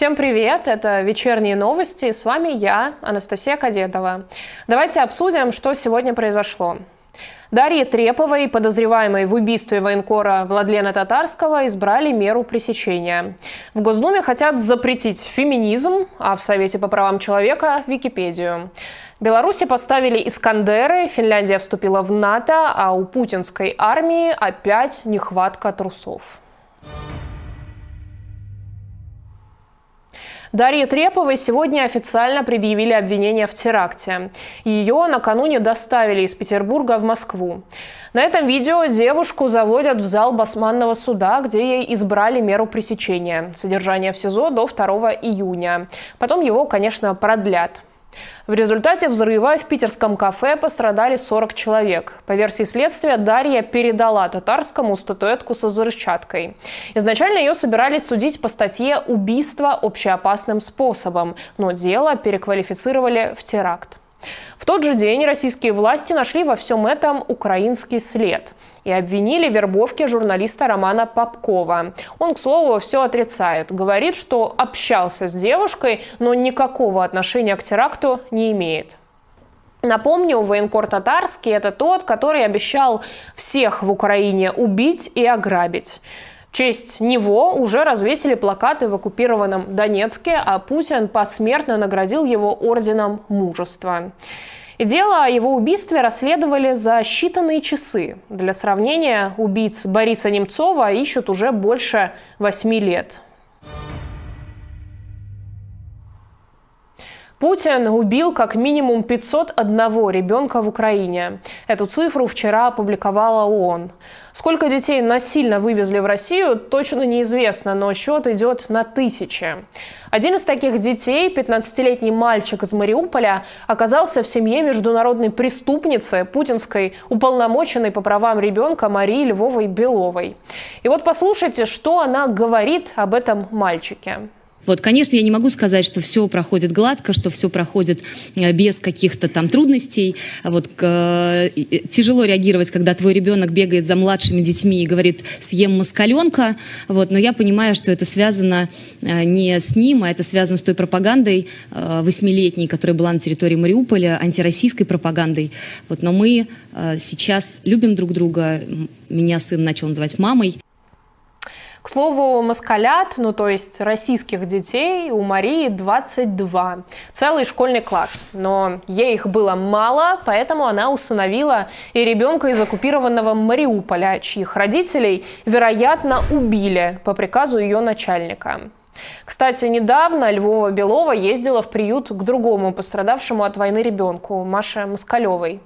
Всем привет! Это «Вечерние новости» с вами я, Анастасия Кадетова. Давайте обсудим, что сегодня произошло. Дарье Треповой, подозреваемой в убийстве военкора Владлена Татарского, избрали меру пресечения. В Госдуме хотят запретить феминизм, а в Совете по правам человека – Википедию. Беларуси поставили Искандеры, Финляндия вступила в НАТО, а у путинской армии опять нехватка трусов. Дарье Треповой сегодня официально предъявили обвинение в теракте. Ее накануне доставили из Петербурга в Москву. На этом видео девушку заводят в зал Басманного суда, где ей избрали меру пресечения. Содержание в СИЗО до 2 июня. Потом его, конечно, продлят. В результате взрыва в питерском кафе пострадали 40 человек. По версии следствия, Дарья передала татарскому статуэтку со взрывчаткой. Изначально ее собирались судить по статье «Убийство общеопасным способом», но дело переквалифицировали в теракт. В тот же день российские власти нашли во всем этом украинский след и обвинили в вербовке журналиста Романа Попкова. Он, к слову, все отрицает. Говорит, что общался с девушкой, но никакого отношения к теракту не имеет. Напомню, военкор татарский – это тот, который обещал всех в Украине убить и ограбить. В честь него уже развесили плакаты в оккупированном Донецке, а Путин посмертно наградил его орденом мужества. И дело о его убийстве расследовали за считанные часы. Для сравнения, убийц Бориса Немцова ищут уже больше восьми лет. Путин убил как минимум 501 ребенка в Украине. Эту цифру вчера опубликовала ООН. Сколько детей насильно вывезли в Россию, точно неизвестно, но счет идет на тысячи. Один из таких детей, 15-летний мальчик из Мариуполя, оказался в семье международной преступницы, путинской уполномоченной по правам ребенка Марии Львовой Беловой. И вот послушайте, что она говорит об этом мальчике. Вот, конечно, я не могу сказать, что все проходит гладко, что все проходит э, без каких-то там трудностей. Вот, к, э, э, тяжело реагировать, когда твой ребенок бегает за младшими детьми и говорит «съем москаленка». Вот, но я понимаю, что это связано не с ним, а это связано с той пропагандой восьмилетней, которая была на территории Мариуполя, антироссийской пропагандой. Вот, но мы сейчас любим друг друга. Меня сын начал называть мамой. К слову, москалят, ну то есть российских детей у Марии 22. Целый школьный класс. Но ей их было мало, поэтому она усыновила и ребенка из оккупированного Мариуполя, чьих родителей, вероятно, убили по приказу ее начальника. Кстати, недавно Львова Белова ездила в приют к другому пострадавшему от войны ребенку, Маше Москалевой.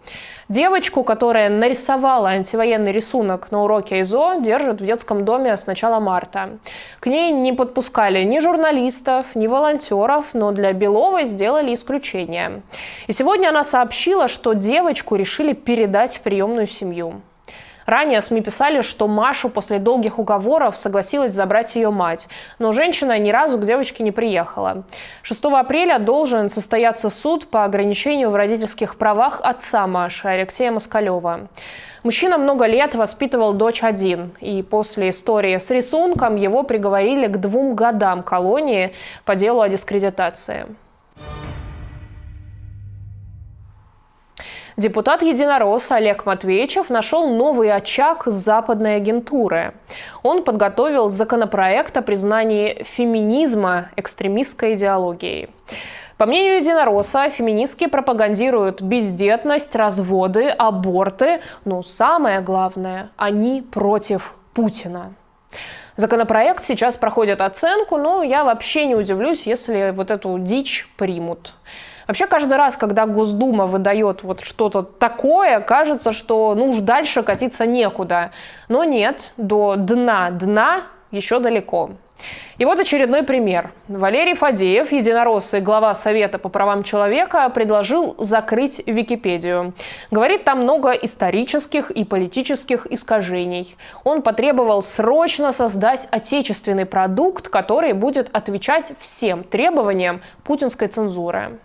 Девочку, которая нарисовала антивоенный рисунок на уроке ИЗО, держат в детском доме с начала марта. К ней не подпускали ни журналистов, ни волонтеров, но для Беловой сделали исключение. И сегодня она сообщила, что девочку решили передать в приемную семью. Ранее СМИ писали, что Машу после долгих уговоров согласилась забрать ее мать, но женщина ни разу к девочке не приехала. 6 апреля должен состояться суд по ограничению в родительских правах отца Маши Алексея Москалева. Мужчина много лет воспитывал дочь один, и после истории с рисунком его приговорили к двум годам колонии по делу о дискредитации. депутат «Единорос» Олег Матвеевичев нашел новый очаг западной агентуры. Он подготовил законопроект о признании феминизма экстремистской идеологией. По мнению Единороса, феминистки пропагандируют бездетность, разводы, аборты, но самое главное, они против Путина. Законопроект сейчас проходит оценку, но я вообще не удивлюсь, если вот эту дичь примут. Вообще каждый раз, когда Госдума выдает вот что-то такое, кажется, что ну уж дальше катиться некуда. Но нет, до дна дна еще далеко. И вот очередной пример. Валерий Фадеев, единоросс и глава Совета по правам человека, предложил закрыть Википедию. Говорит, там много исторических и политических искажений. Он потребовал срочно создать отечественный продукт, который будет отвечать всем требованиям путинской цензуры.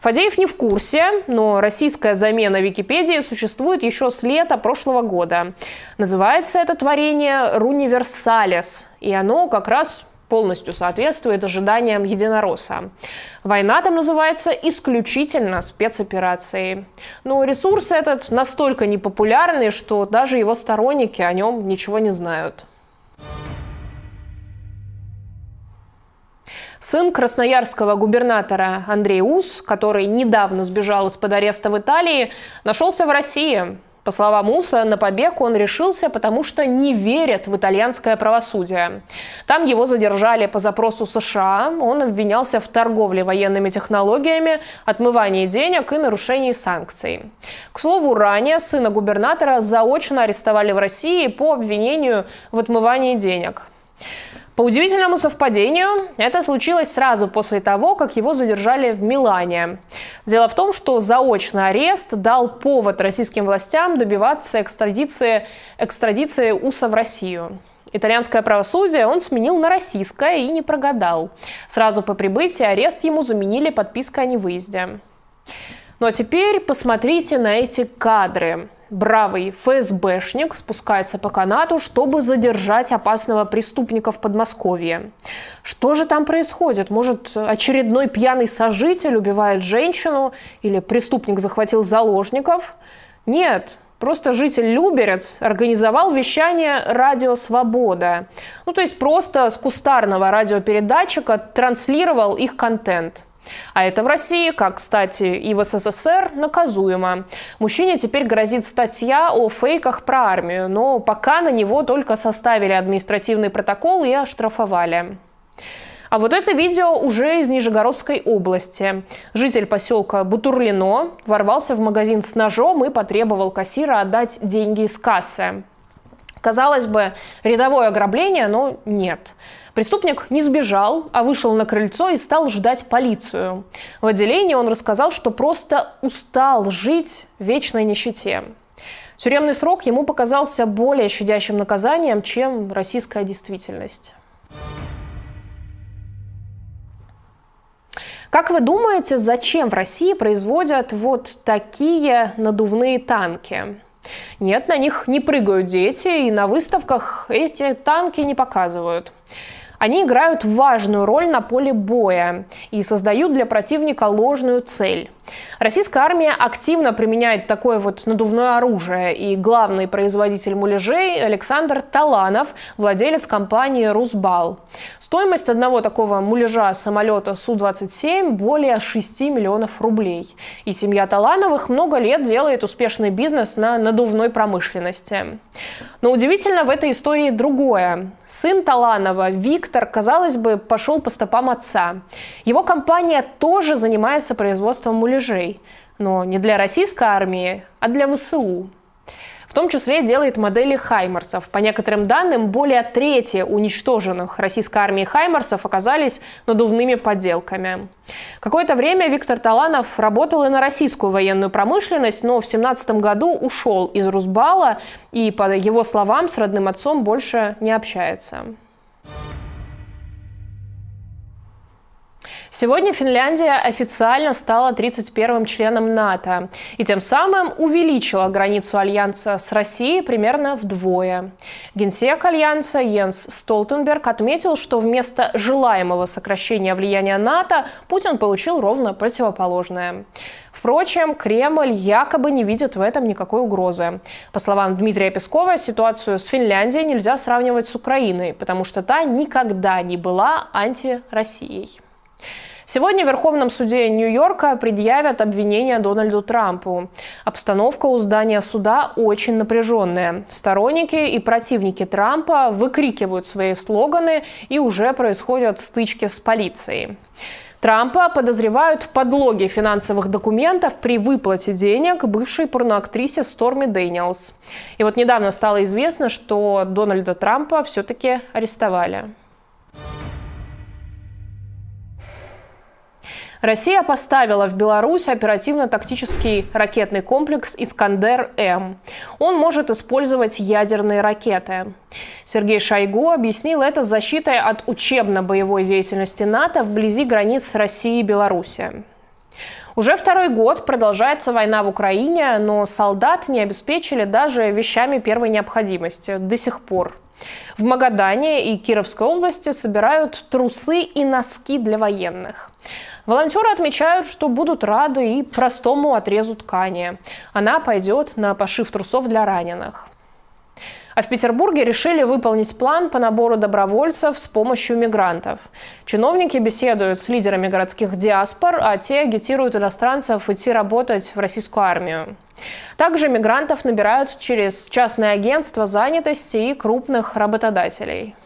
Фадеев не в курсе, но российская замена Википедии существует еще с лета прошлого года. Называется это творение «Руниверсалис», и оно как раз полностью соответствует ожиданиям единоросса. Война там называется исключительно спецоперацией. Но ресурс этот настолько непопулярный, что даже его сторонники о нем ничего не знают. Сын красноярского губернатора Андрей Ус, который недавно сбежал из-под ареста в Италии, нашелся в России. По словам Уса, на побег он решился, потому что не верит в итальянское правосудие. Там его задержали по запросу США. Он обвинялся в торговле военными технологиями, отмывании денег и нарушении санкций. К слову, ранее сына губернатора заочно арестовали в России по обвинению в отмывании денег. По удивительному совпадению, это случилось сразу после того, как его задержали в Милане. Дело в том, что заочный арест дал повод российским властям добиваться экстрадиции, экстрадиции УСА в Россию. Итальянское правосудие он сменил на российское и не прогадал. Сразу по прибытии арест ему заменили подпиской о невыезде. Ну а теперь посмотрите на эти кадры бравый ФСБшник спускается по канату, чтобы задержать опасного преступника в Подмосковье. Что же там происходит? Может, очередной пьяный сожитель убивает женщину или преступник захватил заложников? Нет, Просто житель Люберец организовал вещание «Радио Свобода». Ну, то есть просто с кустарного радиопередатчика транслировал их контент. А это в России, как, кстати, и в СССР, наказуемо. Мужчине теперь грозит статья о фейках про армию, но пока на него только составили административный протокол и оштрафовали. А вот это видео уже из Нижегородской области. Житель поселка Бутурлино ворвался в магазин с ножом и потребовал кассира отдать деньги из кассы. Казалось бы, рядовое ограбление, но нет. Преступник не сбежал, а вышел на крыльцо и стал ждать полицию. В отделении он рассказал, что просто устал жить в вечной нищете. Тюремный срок ему показался более щадящим наказанием, чем российская действительность. Как вы думаете, зачем в России производят вот такие надувные танки? Нет, на них не прыгают дети, и на выставках эти танки не показывают. Они играют важную роль на поле боя и создают для противника ложную цель. Российская армия активно применяет такое вот надувное оружие, и главный производитель муляжей Александр Таланов, владелец компании «Русбал». Стоимость одного такого муляжа самолета Су-27 более 6 миллионов рублей. И семья Талановых много лет делает успешный бизнес на надувной промышленности. Но удивительно в этой истории другое. Сын Таланова, Виктор, казалось бы, пошел по стопам отца. Его компания тоже занимается производством муляжей рубежей, но не для российской армии, а для ВСУ. В том числе делает модели хаймерсов. По некоторым данным, более трети уничтоженных российской армией хаймерсов оказались надувными подделками. Какое-то время Виктор Таланов работал и на российскую военную промышленность, но в 17 году ушел из Русбала и, по его словам, с родным отцом больше не общается. Сегодня Финляндия официально стала 31-м членом НАТО и тем самым увеличила границу альянса с Россией примерно вдвое. Генсек альянса Йенс Столтенберг отметил, что вместо желаемого сокращения влияния НАТО Путин получил ровно противоположное. Впрочем, Кремль якобы не видит в этом никакой угрозы. По словам Дмитрия Пескова, ситуацию с Финляндией нельзя сравнивать с Украиной, потому что та никогда не была антироссией. Сегодня в Верховном суде Нью-Йорка предъявят обвинения Дональду Трампу. Обстановка у здания суда очень напряженная. Сторонники и противники Трампа выкрикивают свои слоганы и уже происходят стычки с полицией. Трампа подозревают в подлоге финансовых документов при выплате денег бывшей порноактрисе Сторми Дэниелс. И вот недавно стало известно, что Дональда Трампа все-таки арестовали. Россия поставила в Беларусь оперативно-тактический ракетный комплекс «Искандер-М». Он может использовать ядерные ракеты. Сергей Шойгу объяснил это защитой от учебно-боевой деятельности НАТО вблизи границ России и Беларуси. Уже второй год продолжается война в Украине, но солдат не обеспечили даже вещами первой необходимости до сих пор. В Магадане и Кировской области собирают трусы и носки для военных. Волонтеры отмечают, что будут рады и простому отрезу ткани. Она пойдет на пошив трусов для раненых. А в Петербурге решили выполнить план по набору добровольцев с помощью мигрантов. Чиновники беседуют с лидерами городских диаспор, а те агитируют иностранцев идти работать в российскую армию. Также мигрантов набирают через частное агентство занятости и крупных работодателей.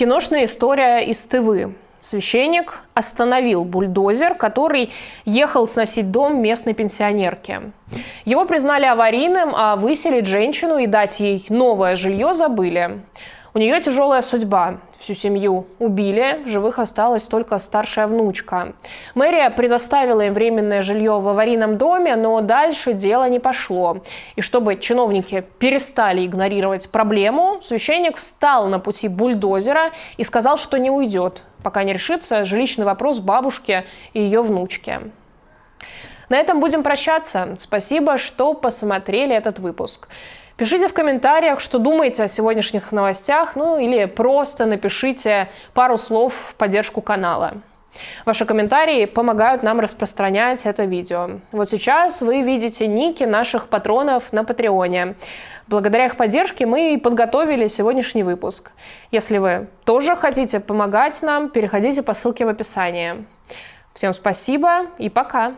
Киношная история из Тывы. Священник остановил бульдозер, который ехал сносить дом местной пенсионерки. Его признали аварийным, а выселить женщину и дать ей новое жилье забыли. У нее тяжелая судьба. Всю семью убили, в живых осталась только старшая внучка. Мэрия предоставила им временное жилье в аварийном доме, но дальше дело не пошло. И чтобы чиновники перестали игнорировать проблему, священник встал на пути бульдозера и сказал, что не уйдет, пока не решится жилищный вопрос бабушки и ее внучки. На этом будем прощаться. Спасибо, что посмотрели этот выпуск. Пишите в комментариях, что думаете о сегодняшних новостях, ну или просто напишите пару слов в поддержку канала. Ваши комментарии помогают нам распространять это видео. Вот сейчас вы видите ники наших патронов на Патреоне. Благодаря их поддержке мы и подготовили сегодняшний выпуск. Если вы тоже хотите помогать нам, переходите по ссылке в описании. Всем спасибо и пока!